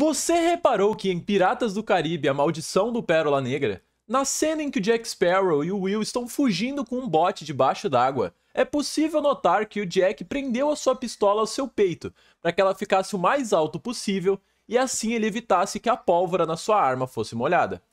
Você reparou que em Piratas do Caribe, A Maldição do Pérola Negra, na cena em que o Jack Sparrow e o Will estão fugindo com um bote debaixo d'água, é possível notar que o Jack prendeu a sua pistola ao seu peito, para que ela ficasse o mais alto possível e assim ele evitasse que a pólvora na sua arma fosse molhada.